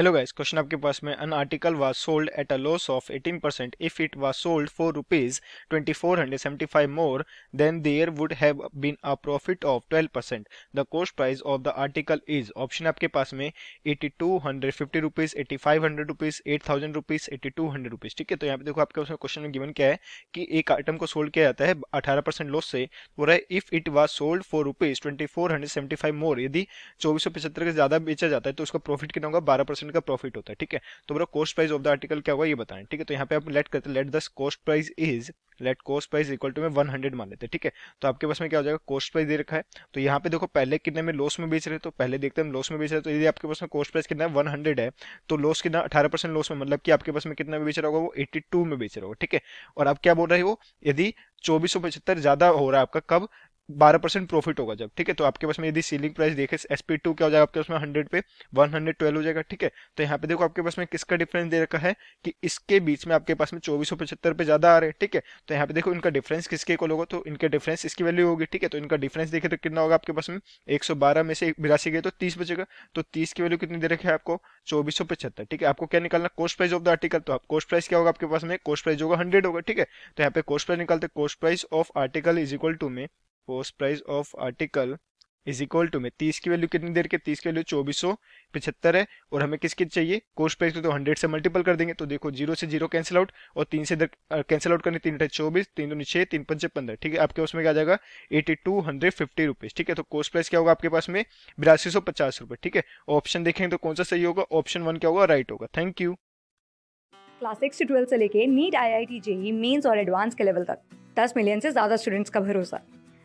hello guys question आपके पास में an article was sold at a loss of 18 percent if it was sold for rupees twenty more then there would have been a profit of 12 percent the cost price of the article is option आपके पास में eighty two hundred fifty rupees eighty five hundred rupees eight thousand rupees eighty two hundred rupees ठीक है तो यहाँ पे देखो आपके पास क्वेश्चन में गिवन क्या है कि एक आइटम को सोल्ड किया जाता है अठारह परसेंट लॉस से वो रहे if it was sold for rupees twenty four hundred seventy five more यदि चौबीस से ज्यादा बेचा जाता है तो उसका प्रॉफिट कितना होगा बारह परसेंट परसेंट का प्रॉफिट होता है ठीक है तो मेरा cost price of the article क्या होगा ये बताएं ठीक है तो यहाँ पे आप लेट करते हैं let this cost price is let cost price equal to में वन हंड्रेड मान लेते हैं ठीक है तो आपके पास में क्या हो जाएगा कॉस्ट प्राइस दे रखा है तो यहाँ पे देखो पहले कितने में लॉस में बेच रहे तो पहले देखते हैं लॉस में बेच रहे तो यदि आपके पास में कॉस्ट प्राइस कितना है वन हंड्रेड है तो लॉस कितना अठारह परसेंट लॉस में मतलब कि आपके पास में कितना में बेच रहा होगा वो एट्टी टू में बेच रहा होगा ठीक है और आप क्या बोल रहे हो यदि चौबीस सौ पचहत्तर ज्यादा हो रहा है आपका कब बारह परसेंट प्रॉफिट होगा जब ठीक है तो आपके पास में यदि सीलिंग प्राइस देखे एस पी टू क्या हो जाएगा आपके उसमें हंड्रेड पे वन हंड्रेड ट्वेल्व हो जाएगा ठीक है तो यहाँ पे देखो आपके पास में किसका डिफरेंस दे रखा है कि इसके बीच में आपके पास में चौबीस पचहत्तर पे ज्यादा आ रहे हैं ठीक है तो यहाँ पे देखो इनका डिफरेंस किसके को लोगों तो इनके डिफरेंस इसकी वैल्यू होगी ठीक है तो इनका डिफरेंस देखे तो कितना होगा आपके पास में एक सौ बारह में से बिरासी गए तो तीस बचेगा तो तीस की वैल्यू कितनी दे रखी है आपको चौबीस सौ पचहत्तर ठीक है आपको क्या निकालना cost price of the article तो आप कोस्ट प्राइस क्या होगा आपके पास में कोस्ट प्राइस होगा हंड्रेड होगा ठीक है तो यहाँ पे कोस्ट प्राइस निकालते cost price of article is equal to में cost price of article is equal to में तीस की वैल्यू कितनी देर के तीस की वैल्यू चौबीस सौ पिछहत्तर है और हमें किसकी चाहिए कोर्स प्राइस को तो हंड्रेड से मल्टीपल कर देंगे तो देखो जीरो से जीरो कैंसिल आउट और तीन से कैंसिल आउट करने तीन अठाई चौबीस तीन दो छः तीन पंच पंद्रह ठीक है आपके उसमें क्या आ जाएगा eighty two hundred fifty rupees ठीक है तो कोर्स प्राइस क्या होगा आपके पास में बिरासी सौ पचास रुपये ठीक है ऑप्शन देखेंगे तो कौन सा सही होगा ऑप्शन वन क्या होगा राइट होगा थैंक यू क्लास सिक्स से ट्वेल्थ से लेके NEET I I T JEE mains और एडवांस के लेवल तक दस मिलियन से ज़्यादा स्टूडेंट्स का भरोसा